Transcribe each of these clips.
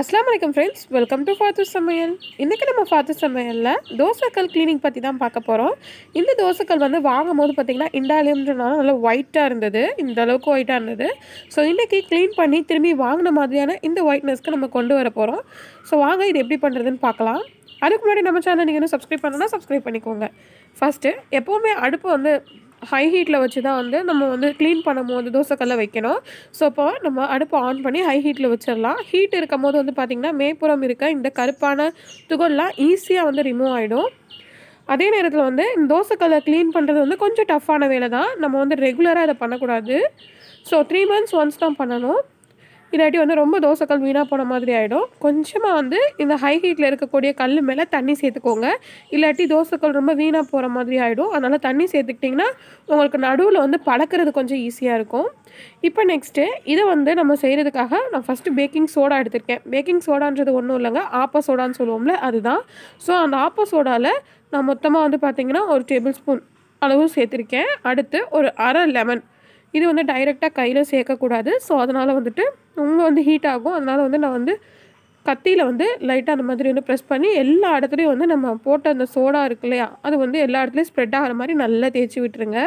அஸ்லாம் வலைக்கம் friends welcome to ஃபாத்து சமையல் இன்றைக்கி நம்ம ஃபாத்து சமையலில் தோசைக்கல் க்ளீனிங் பற்றி தான் பார்க்க போகிறோம் இந்த தோசைக்கல் வந்து வாங்கும் போது பார்த்திங்கன்னா இண்டாலியம்ன்றனால நல்லா ஒயிட்டாக இருந்தது இந்த அளவுக்கு ஒயிட்டாக இருந்தது ஸோ இன்றைக்கி க்ளீன் பண்ணி திரும்பி வாங்கின மாதிரியான இந்த ஒயிட்னஸ்க்கு நம்ம கொண்டு வர போகிறோம் ஸோ வாங்க இது எப்படி பண்ணுறதுன்னு பார்க்கலாம் அதுக்கு முன்னாடி நம்ம சேனல் நீங்கள் இன்னும் சப்ஸ்கிரைப் பண்ணணும்னா சப்ஸ்கிரைப் பண்ணிக்கோங்க ஃபஸ்ட்டு எப்போவுமே அடுப்பு வந்து ஹை ஹீட்டில் வச்சு தான் வந்து நம்ம வந்து க்ளீன் பண்ணும் போது தோசைக்கல்ல வைக்கணும் ஸோ இப்போ நம்ம அடுப்பை ஆன் பண்ணி ஹை ஹீட்டில் வச்சிடலாம் ஹீட் இருக்கும் போது வந்து பார்த்திங்கன்னா மேப்புறம் இருக்க இந்த கருப்பான துகள்லாம் ஈஸியாக வந்து ரிமூவ் ஆகிடும் அதே நேரத்தில் வந்து இந்த தோசைக்கல்ல க்ளீன் பண்ணுறது வந்து கொஞ்சம் டஃப்பான வேலை தான் நம்ம வந்து ரெகுலராக அதை பண்ணக்கூடாது ஸோ த்ரீ மந்த்ஸ் ஒன்ஸ் தான் பண்ணணும் இல்லாட்டி வந்து ரொம்ப தோசைக்கல் வீணாக போன மாதிரி ஆகிடும் கொஞ்சமாக வந்து இந்த ஹை ஹீட்டில் இருக்கக்கூடிய கல் மேலே தண்ணி சேர்த்துக்கோங்க இல்லாட்டி தோசைக்கல் ரொம்ப வீணாக போகிற மாதிரி ஆகிடும் அதனால் தண்ணி சேர்த்துக்கிட்டிங்கன்னா உங்களுக்கு நடுவில் வந்து பழக்கிறது கொஞ்சம் ஈஸியாக இருக்கும் இப்போ நெக்ஸ்ட்டு இதை வந்து நம்ம செய்கிறதுக்காக நான் ஃபஸ்ட்டு பேக்கிங் சோடா எடுத்திருக்கேன் பேக்கிங் சோடான்றது ஒன்றும் இல்லைங்க ஆப்ப சோடான்னு சொல்லுவோம்ல அதுதான் ஸோ அந்த ஆப்ப சோடாவில் நான் மொத்தமாக வந்து பார்த்திங்கன்னா ஒரு டேபிள் ஸ்பூன் அளவும் சேர்த்துருக்கேன் அடுத்து ஒரு அரை லெமன் இது வந்து டைரெக்டாக கையில் சேர்க்கக்கூடாது ஸோ அதனால் வந்துட்டு ரொம்ப வந்து ஹீட் ஆகும் அதனால் வந்து நான் வந்து கத்தியில் வந்து லைட்டாக அந்த மாதிரி வந்து ப்ரெஸ் பண்ணி எல்லா இடத்துலையும் வந்து நம்ம போட்ட அந்த சோடா இருக்கு இல்லையா அது வந்து எல்லா இடத்துலையும் ஸ்ப்ரெட் ஆகிற மாதிரி நல்லா தேய்ச்சி விட்டுருங்க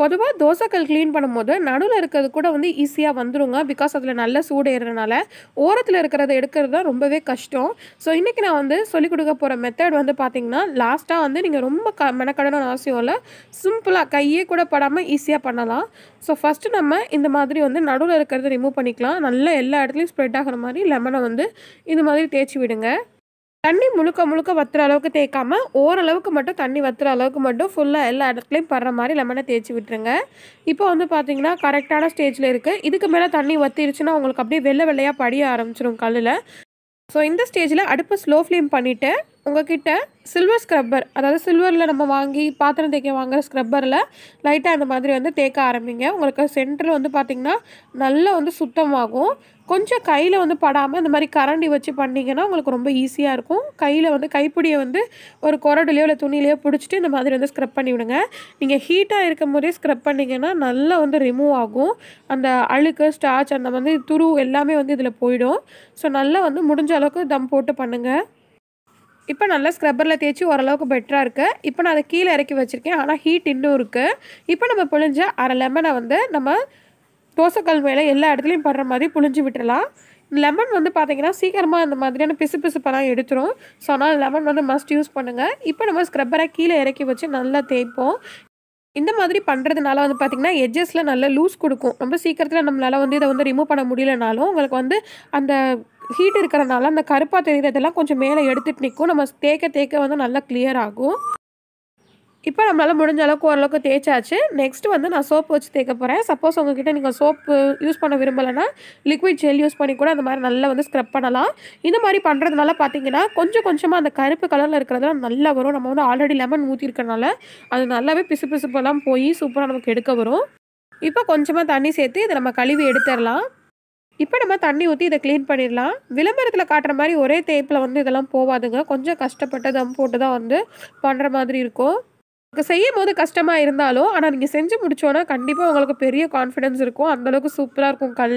பொதுவாக தோசைக்கல் க்ளீன் பண்ணும்போது நடுவில் இருக்கிறது கூட வந்து ஈஸியாக வந்துடுங்க பிகாஸ் அதில் நல்ல சூடு ஏறதுனால ஓரத்தில் இருக்கிறத எடுக்கிறது தான் ரொம்பவே கஷ்டம் ஸோ இன்றைக்கி நான் வந்து சொல்லிக் கொடுக்க போகிற மெத்தட் வந்து பார்த்திங்கன்னா லாஸ்ட்டாக வந்து நீங்கள் ரொம்ப க மெனக்கடன அவசியம் இல்லை சிம்பிளாக கையே கூட படாமல் ஈஸியாக பண்ணலாம் ஸோ ஃபஸ்ட்டு நம்ம இந்த மாதிரி வந்து நடுவில் இருக்கிறத ரிமூவ் பண்ணிக்கலாம் நல்லா எல்லா இடத்துலையும் ஸ்ப்ரெட் ஆகிற மாதிரி லெமனை வந்து இது மாதிரி தேய்ச்சி விடுங்க தண்ணி முழுக்க முழுக்க வத்துற அளவுக்கு தேய்க்காம ஓரளவுக்கு மட்டும் தண்ணி வத்துற அளவுக்கு மட்டும் ஃபுல்லாக எல்லா இடத்துலையும் படுற மாதிரி லெமனை தேய்ச்சி விட்டுருங்க இப்போ வந்து பார்த்தீங்கன்னா கரெக்டான ஸ்டேஜில் இருக்குது இதுக்கு மேலே தண்ணி வத்திருச்சுன்னா உங்களுக்கு அப்படியே வெள்ளை வெள்ளையாக படிய ஆரம்பிச்சிடும் கல்லில் ஸோ இந்த ஸ்டேஜில் அடுப்பை ஸ்லோ ஃப்ளேம் பண்ணிவிட்டு உங்ககிட்ட சில்வர் ஸ்க்ரப்பர் அதாவது சில்வரில் நம்ம வாங்கி பாத்திரம் தேய்க்க வாங்குற ஸ்க்ரப்பரில் லைட்டாக அந்த மாதிரி வந்து தேய்க்க ஆரம்பிங்க உங்களுக்கு சென்டரில் வந்து பார்த்திங்கன்னா நல்லா வந்து சுத்தமாகும் கொஞ்சம் கையில் வந்து படாமல் இந்த மாதிரி கரண்டி வச்சு பண்ணிங்கன்னா உங்களுக்கு ரொம்ப ஈஸியாக இருக்கும் கையில் வந்து கைப்பிடியை வந்து ஒரு குரடுலையோ இல்லை துணியிலையோ பிடிச்சிட்டு இந்த மாதிரி வந்து ஸ்க்ரப் பண்ணி விடுங்க நீங்கள் ஹீட்டாக இருக்கும் போதே ஸ்க்ரப் பண்ணிங்கன்னா நல்லா வந்து ரிமூவ் ஆகும் அந்த அழுக்கு ஸ்டாச் அந்த மாதிரி துரு எல்லாமே வந்து இதில் போயிடும் ஸோ நல்லா வந்து முடிஞ்ச அளவுக்கு தம் போட்டு பண்ணுங்கள் இப்போ நல்லா ஸ்க்ரப்பரில் தேய்ச்சி ஓரளவுக்கு பெட்டராக இருக்குது இப்போ நான் அதை கீழே இறக்கி வச்சுருக்கேன் ஆனால் ஹீட் இன்னும் இருக்குது இப்போ நம்ம புழிஞ்ச அரை லெமனை வந்து நம்ம தோசைக்கல் மேலே எல்லா இடத்துலையும் படுற மாதிரி புழிஞ்சு விட்டுடலாம் லெமன் வந்து பார்த்திங்கன்னா சீக்கிரமாக அந்த மாதிரியான பிசு பிசுப்பெல்லாம் எடுத்துரும் ஸோ அதனால் லெமன் வந்து மஸ்ட் யூஸ் பண்ணுங்கள் இப்போ நம்ம ஸ்க்ரப்பரை கீழே இறக்கி வச்சு நல்லா தேய்ப்போம் இந்த மாதிரி பண்ணுறதுனால வந்து பார்த்திங்கன்னா எட்ஜஸில் நல்லா லூஸ் கொடுக்கும் ரொம்ப சீக்கிரத்தில் நம்மளால் வந்து இதை வந்து ரிமூவ் பண்ண முடியலனாலும் உங்களுக்கு வந்து அந்த ஹீட் இருக்கிறதுனால அந்த கருப்பாக தெரிகிறதெல்லாம் கொஞ்சம் மேலே எடுத்துகிட்டு நிற்கும் நம்ம தேய்க்க தேக்க வந்து நல்லா கிளியர் ஆகும் இப்போ நம்மளால் முடிஞ்ச அளவுக்கு ஓரளவுக்கு தேய்ச்சாச்சு நெக்ஸ்ட் வந்து நான் சோப்பு வச்சு தேய்க்க போகிறேன் சப்போஸ் உங்ககிட்ட நீங்கள் சோப்பு யூஸ் பண்ண விரும்பலைன்னா லிக்விட் ஜெல் யூஸ் பண்ணி கூட அந்த மாதிரி நல்லா வந்து ஸ்க்ரப் பண்ணலாம் இந்த மாதிரி பண்ணுறதுனால பார்த்தீங்கன்னா கொஞ்சம் கொஞ்சமாக அந்த கருப்பு கலரில் இருக்கிறதெல்லாம் நல்லா வரும் நம்ம வந்து ஆல்ரெடி லெமன் ஊற்றி இருக்கிறனால அது நல்லாவே பிசு பிசுப்பெல்லாம் போய் சூப்பராக நமக்கு எடுக்க வரும் இப்போ கொஞ்சமாக தண்ணி சேர்த்து இதை நம்ம கழுவி எடுத்துடலாம் இப்போ நம்ம தண்ணி ஊற்றி இதை க்ளீன் பண்ணிடலாம் விளம்பரத்தில் காட்டுற மாதிரி ஒரே தேய்ப்பில் வந்து இதெல்லாம் போகாதுங்க கொஞ்சம் கஷ்டப்பட்டு தம் போட்டு தான் வந்து பண்ணுற மாதிரி இருக்கும் செய்யும் போது கஷ்டமாக இருந்தாலும் ஆனால் நீங்கள் செஞ்சு முடிச்சோன்னா கண்டிப்பாக உங்களுக்கு பெரிய கான்ஃபிடன்ஸ் இருக்கும் அந்தளவுக்கு சூப்பராக இருக்கும் கல்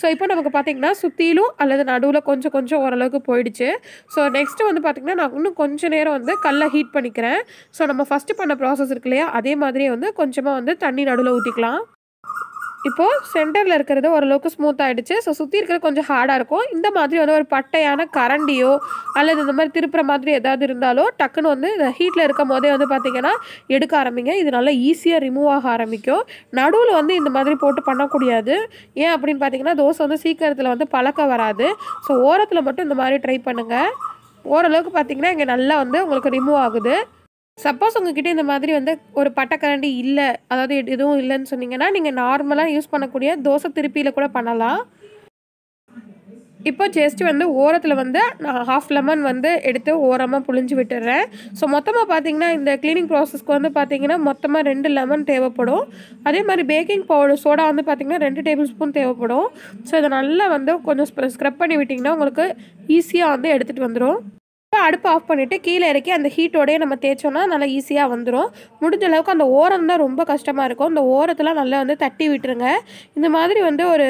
ஸோ இப்போ நமக்கு பார்த்திங்கன்னா சுற்றிலும் அல்லது நடுவில் கொஞ்சம் கொஞ்சம் ஓரளவுக்கு போயிடுச்சு ஸோ நெக்ஸ்ட்டு வந்து பார்த்திங்கன்னா நான் இன்னும் கொஞ்சம் நேரம் வந்து கல்லை ஹீட் பண்ணிக்கிறேன் ஸோ நம்ம ஃபஸ்ட்டு பண்ண ப்ராசஸ் இருக்கு இல்லையா அதே மாதிரியே வந்து கொஞ்சமாக வந்து தண்ணி நடுவில் ஊற்றிக்கலாம் இப்போது சென்டரில் இருக்கிறது ஓரளவுக்கு ஸ்மூத் ஆகிடுச்சு ஸோ சுற்றி இருக்கிற கொஞ்சம் ஹார்டாக இருக்கும் இந்த மாதிரி வந்து ஒரு பட்டையான கரண்டியோ அல்லது இந்த மாதிரி திருப்புற மாதிரி எதாவது இருந்தாலோ டக்குன்னு வந்து இந்த ஹீட்டில் இருக்கும் போதே வந்து பார்த்திங்கன்னா எடுக்க ஆரம்பிங்க இது நல்லா ஈஸியாக ரிமூவ் ஆக ஆரம்பிக்கும் நடுவில் வந்து இந்த மாதிரி போட்டு பண்ணக்கூடியாது ஏன் அப்படின்னு பார்த்தீங்கன்னா தோசை வந்து சீக்கிரத்தில் வந்து பழக்க வராது ஸோ ஓரத்தில் மட்டும் இந்த மாதிரி ட்ரை பண்ணுங்கள் ஓரளவுக்கு பார்த்திங்கன்னா இங்கே நல்லா வந்து உங்களுக்கு ரிமூவ் ஆகுது சப்போஸ் உங்ககிட்ட இந்த மாதிரி வந்து ஒரு கரண்டி இல்லை அதாவது எதுவும் இல்லைன்னு சொன்னீங்கன்னா நீங்கள் நார்மலாக யூஸ் பண்ணக்கூடிய தோசை திருப்பியில் கூட பண்ணலாம் இப்போ ஜஸ்ட் வந்து ஓரத்தில் வந்து நான் ஹாஃப் லெமன் வந்து எடுத்து ஓரமாக புழிஞ்சு விட்டுறேன் ஸோ மொத்தமாக பார்த்தீங்கன்னா இந்த க்ளீனிங் ப்ராசஸ்க்கு வந்து பார்த்தீங்கன்னா மொத்தமாக ரெண்டு லெமன் தேவைப்படும் அதே மாதிரி பேக்கிங் பவுடர் சோடா வந்து பார்த்தீங்கன்னா ரெண்டு டேபிள் ஸ்பூன் தேவைப்படும் ஸோ இதை நல்லா வந்து கொஞ்சம் ஸ்க்ரப் பண்ணி விட்டிங்கன்னா உங்களுக்கு ஈஸியாக வந்து எடுத்துகிட்டு வந்துடும் இப்போ அடுப்பு ஆஃப் பண்ணிவிட்டு கீழே இறக்கி அந்த ஹீட்டோடையே நம்ம தேய்ச்சோன்னா நல்லா ஈஸியாக வந்துடும் முடிஞ்ச அளவுக்கு அந்த ஓரம் தான் ரொம்ப கஷ்டமாக இருக்கும் அந்த ஓரத்தில் நல்லா வந்து தட்டி விட்டுருங்க இந்த மாதிரி வந்து ஒரு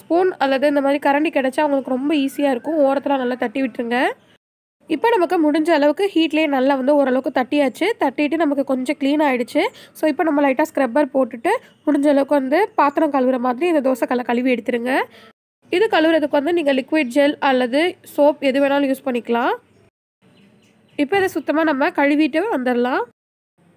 ஸ்பூன் அல்லது இந்த மாதிரி கரண்டி கிடச்சா அவங்களுக்கு ரொம்ப ஈஸியாக இருக்கும் ஓரத்தில் நல்லா தட்டி விட்டுருங்க இப்போ நமக்கு முடிஞ்ச அளவுக்கு ஹீட்லேயே நல்லா வந்து ஓரளவுக்கு தட்டியாச்சு தட்டிட்டு நமக்கு கொஞ்சம் க்ளீன் ஆகிடுச்சு ஸோ இப்போ நம்ம லைட்டாக ஸ்க்ரப்பர் போட்டுட்டு முடிஞ்ச அளவுக்கு வந்து பாத்திரம் கழுவுற மாதிரி இந்த தோசை கழுவி எடுத்துருங்க இது கழுவுறதுக்கு வந்து நீங்கள் லிக்விட் ஜெல் அல்லது சோப் எது வேணாலும் யூஸ் பண்ணிக்கலாம் இப்போ இதை சுத்தமாக நம்ம கழுவிட்டு வந்துடலாம்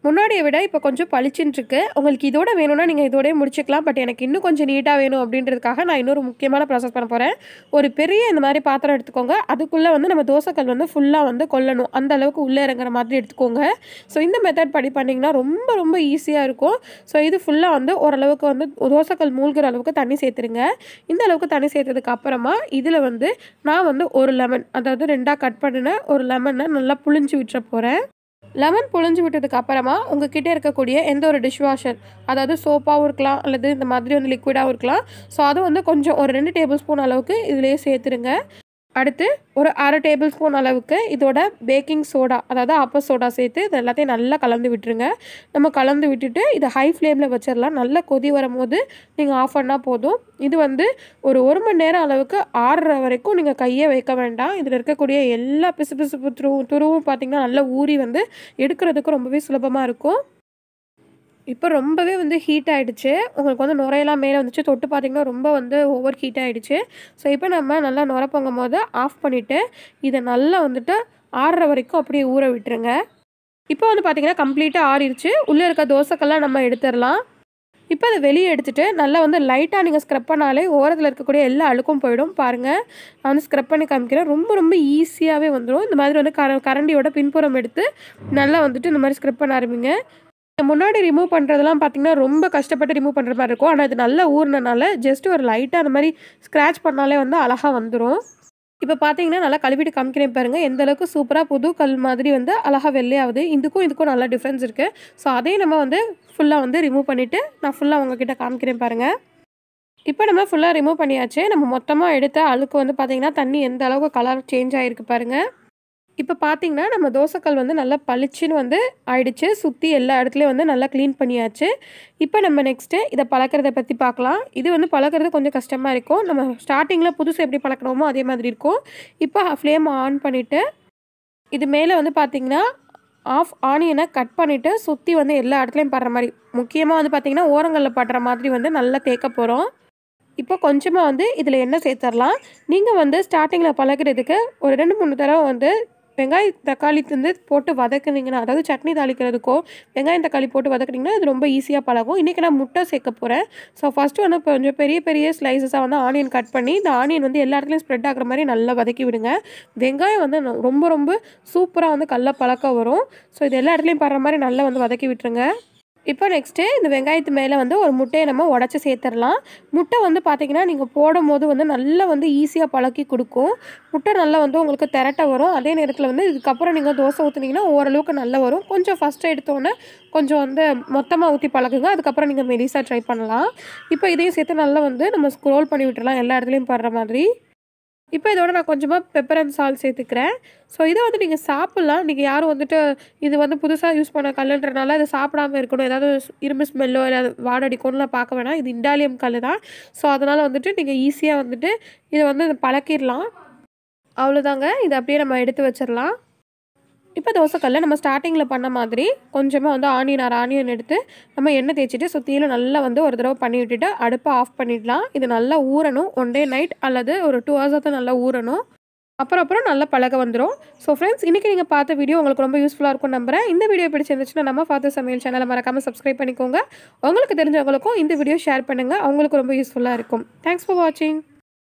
முன்னாடியை விட இப்போ கொஞ்சம் பளிச்சுன்ட்ருக்கு உங்களுக்கு இதோட வேணும்னா நீங்கள் இதோடய முடிச்சுக்கலாம் பட் எனக்கு இன்னும் கொஞ்சம் நீட்டாக வேணும் அப்படின்றதுக்காக நான் இன்னொரு முக்கியமான ப்ராசஸ் பண்ண போகிறேன் ஒரு பெரிய இந்த மாதிரி பாத்திரம் எடுத்துக்கோங்க அதுக்குள்ளே வந்து நம்ம தோசைக்கல் வந்து ஃபுல்லாக வந்து கொல்லணும் அந்த அளவுக்கு உள்ளே இறங்குற மாதிரி எடுத்துக்கோங்க ஸோ இந்த மெத்தட் படி பண்ணிங்கன்னா ரொம்ப ரொம்ப ஈஸியாக இருக்கும் ஸோ இது ஃபுல்லாக வந்து ஓரளவுக்கு வந்து தோசைக்கல் மூழ்கிற அளவுக்கு தண்ணி சேர்த்துருங்க இந்த அளவுக்கு தண்ணி சேர்த்ததுக்கு அப்புறமா இதில் வந்து நான் வந்து ஒரு லெமன் அதாவது ரெண்டாக கட் பண்ணின ஒரு லெமனை நல்லா புளிஞ்சு விட்டுற போகிறேன் லெமன் புழிஞ்சு விட்டதுக்கு அப்புறமா உங்ககிட்ட இருக்கக்கூடிய எந்த ஒரு டிஷ் வாஷர் அதாவது சோப்பாகவும் இருக்கலாம் அல்லது இந்த மாதிரி வந்து லிக்விடாகவும் இருக்கலாம் ஸோ அது வந்து கொஞ்சம் ஒரு ரெண்டு டேபிள் ஸ்பூன் அளவுக்கு இதிலேயே சேர்த்துருங்க அடுத்து ஒரு அரை டேபிள் ஸ்பூன் அளவுக்கு இதோட பேக்கிங் சோடா அதாவது அப்பர் சோடா சேர்த்து இது எல்லாத்தையும் நல்லா கலந்து விட்டுருங்க நம்ம கலந்து விட்டுட்டு இதை ஹை ஃப்ளேமில் வச்சிடலாம் நல்லா கொதி வரும்போது நீங்கள் ஆஃப் பண்ணால் போதும் இது வந்து ஒரு ஒரு மணி நேரம் அளவுக்கு ஆறுற வரைக்கும் நீங்கள் கையை வைக்க வேண்டாம் இதில் இருக்கக்கூடிய எல்லா பிசு பிசுப்பு துருவும் துருவும் பார்த்திங்கன்னா நல்லா ஊறி வந்து எடுக்கிறதுக்கு ரொம்பவே சுலபமாக இருக்கும் இப்போ ரொம்பவே வந்து ஹீட் ஆகிடுச்சு உங்களுக்கு வந்து நுரையெல்லாம் மேலே வந்துச்சு தொட்டு பார்த்திங்கன்னா ரொம்ப வந்து ஓவர் ஹீட் ஆகிடுச்சு ஸோ இப்போ நம்ம நல்லா நுர பொங்கும் போது ஆஃப் பண்ணிவிட்டு இதை நல்லா வந்துட்டு ஆறுற வரைக்கும் அப்படியே ஊற விட்டுருங்க இப்போ வந்து பார்த்திங்கன்னா கம்ப்ளீட்டாக ஆறிடுச்சு உள்ளே இருக்க தோசைக்கெல்லாம் நம்ம எடுத்துடலாம் இப்போ அதை வெளியே எடுத்துகிட்டு நல்லா வந்து லைட்டாக நீங்கள் ஸ்க்ரப் பண்ணாலே ஓரத்தில் இருக்கக்கூடிய எல்லா அழுக்கும் போயிடும் பாருங்கள் நான் வந்து ஸ்க்ரப் பண்ணி காமிக்கிறேன் ரொம்ப ரொம்ப ஈஸியாகவே வந்துடும் இந்த மாதிரி வந்து கர கரண்டியோட பின்புறம் எடுத்து நல்லா வந்துட்டு இந்த மாதிரி ஸ்க்ரப் பண்ண ஆரம்பிங்க முன்னாடி ரிமூவ் பண்ணுறதுலாம் பார்த்தீங்கன்னா ரொம்ப கஷ்டப்பட்டு ரிமூவ் பண்ணுற மாதிரி இருக்கும் ஆனால் இது நல்லா ஊறினனால ஜஸ்ட் ஒரு லைட்டாக அந்த மாதிரி ஸ்க்ராச் பண்ணாலே வந்து அழகாக வந்துடும் இப்போ பார்த்தீங்கன்னா நல்லா கழுவிட்டு காமிக்கிறேன் பாருங்கள் எந்த அளவுக்கு சூப்பராக புது கல் மாதிரி வந்து அழகாக வெள்ளையாகுது இதுக்கும் இதுக்கும் நல்லா டிஃப்ரென்ஸ் இருக்குது ஸோ அதையும் நம்ம வந்து ஃபுல்லாக வந்து ரிமூவ் பண்ணிவிட்டு நான் ஃபுல்லாக உங்ககிட்ட காமிக்கிறேன் பாருங்கள் இப்போ நம்ம ஃபுல்லாக ரிமூவ் பண்ணியாச்சு நம்ம மொத்தமாக எடுத்த அழுக்கு வந்து பார்த்திங்கன்னா தண்ணி எந்த அளவுக்கு கலர் சேஞ்ச் ஆகிருக்கு பாருங்கள் இப்போ பார்த்திங்கன்னா நம்ம தோசைக்கல் வந்து நல்லா பளிச்சுன்னு வந்து ஆயிடுச்சு சுற்றி எல்லா இடத்துலையும் வந்து நல்லா க்ளீன் பண்ணியாச்சு இப்போ நம்ம நெக்ஸ்ட்டு இதை பழக்கிறத பற்றி பார்க்கலாம் இது வந்து பழக்கிறது கொஞ்சம் கஷ்டமாக இருக்கும் நம்ம ஸ்டார்டிங்கில் புதுசு எப்படி பழக்கிறோமோ அதே மாதிரி இருக்கும் இப்போ ஃப்ளேம் ஆன் பண்ணிவிட்டு இது மேலே வந்து பார்த்திங்கன்னா ஆஃப் ஆனியனை கட் பண்ணிவிட்டு சுற்றி வந்து எல்லா இடத்துலையும் படுற மாதிரி முக்கியமாக வந்து பார்த்திங்கன்னா ஓரங்களில் படுற மாதிரி வந்து நல்லா தேக்க போகிறோம் இப்போ கொஞ்சமாக வந்து இதில் என்ன சேர்த்துடலாம் நீங்கள் வந்து ஸ்டார்டிங்கில் பழகிறதுக்கு ஒரு ரெண்டு மூணு தடவை வந்து வெங்காய தக்காளி வந்து போட்டு வதக்குனீங்கன்னா அதாவது சட்னி தாளிக்கிறதுக்கோ வெங்காயம் தக்காளி போட்டு வதக்குனீங்கன்னா இது ரொம்ப ஈஸியாக பழகும் இன்றைக்கி நான் முட்டை சேர்க்க போகிறேன் ஸோ ஃபஸ்ட்டு வந்து கொஞ்சம் பெரிய பெரிய ஸ்லைசஸாக வந்து ஆனியன் கட் பண்ணி இந்த ஆனியன் வந்து எல்லா இடத்துலையும் ஸ்ப்ரெட் ஆகிற மாதிரி நல்லா வதக்கி விடுங்க வெங்காயம் வந்து ரொம்ப ரொம்ப சூப்பராக வந்து கல்ல பழக்கம் வரும் ஸோ இது எல்லா இடத்துலையும் படுற மாதிரி நல்லா வந்து வதக்கி விட்டுருங்க இப்போ நெக்ஸ்ட்டு இந்த வெங்காயத்து மேலே வந்து ஒரு முட்டையை நம்ம உடச்சி சேர்த்துடலாம் முட்டை வந்து பார்த்திங்கன்னா நீங்கள் போடும் போது வந்து நல்லா வந்து ஈஸியாக பழக்கி கொடுக்கும் முட்டை நல்லா வந்து உங்களுக்கு திரட்ட வரும் அதே நேரத்தில் வந்து இதுக்கப்புறம் நீங்கள் தோசை ஊற்றுனீங்கன்னா ஓரளவுக்கு நல்லா வரும் கொஞ்சம் ஃபஸ்ட்டு எடுத்தோன்னே கொஞ்சம் வந்து மொத்தமாக ஊற்றி பழகுங்க அதுக்கப்புறம் நீங்கள் மெலிசாக ட்ரை பண்ணலாம் இப்போ இதையும் சேர்த்து நல்லா வந்து நம்ம ஸ்க்ரோல் பண்ணி விட்டுடலாம் எல்லா இடத்துலையும் படுற மாதிரி இப்போ இதோட நான் கொஞ்சமாக பெப்பர் அண்ட் சால் சேர்த்துக்கிறேன் ஸோ இதை வந்து நீங்கள் சாப்பிட்லாம் நீங்கள் யாரும் வந்துட்டு இது வந்து புதுசாக யூஸ் பண்ண கல்லுன்றனால இதை சாப்பிடாமல் இருக்கணும் ஏதாவது இரும்பு ஸ்மெல்லோ இல்லை வாடடிக்கோன்னு பார்க்க வேணாம் இது இண்டாலியம் கல் தான் ஸோ அதனால் வந்துட்டு நீங்கள் ஈஸியாக வந்துட்டு இதை வந்து பழக்கிடலாம் அவ்வளோதாங்க இதை அப்படியே நம்ம எடுத்து வச்சிடலாம் இப்போ தோசைக்கல்ல நம்ம ஸ்டார்டிங்கில் பண்ண மாதிரி கொஞ்சமாக வந்து ஆனியன் ஆனியன் எடுத்து நம்ம எண்ணெய் தேய்ச்சிட்டு சுற்றியிலும் நல்லா வந்து ஒரு தடவை பண்ணி விட்டுட்டு அடுப்பை ஆஃப் பண்ணிடலாம் இது நல்லா ஊறணும் ஒன் டே நைட் அல்லது ஒரு டூ ஹவர்ஸாக நல்லா ஊறணும் அப்புறம் அப்புறம் நல்லா பழக வந்துடும் ஸோ ஃப்ரெண்ட்ஸ் இன்றைக்கி நீங்கள் பார்த்த வீடியோ உங்களுக்கு ரொம்ப யூஸ்ஃபுல்லாக இருக்கும் நம்புகிறேன் இந்த வீடியோ பிடிச்சிருந்துச்சுன்னா நம்ம ஃபாதர் சமையல் சேனலை மறக்காமல் சப்ஸ்கிரைப் பண்ணிக்கோங்க உங்களுக்கு தெரிஞ்சவங்களுக்கும் இந்த வீடியோ ஷேர் பண்ணுங்கள் அவங்களுக்கு ரொம்ப யூஸ்ஃபுல்லாக இருக்கும் தேங்க்ஸ் ஃபார் வாட்சிங்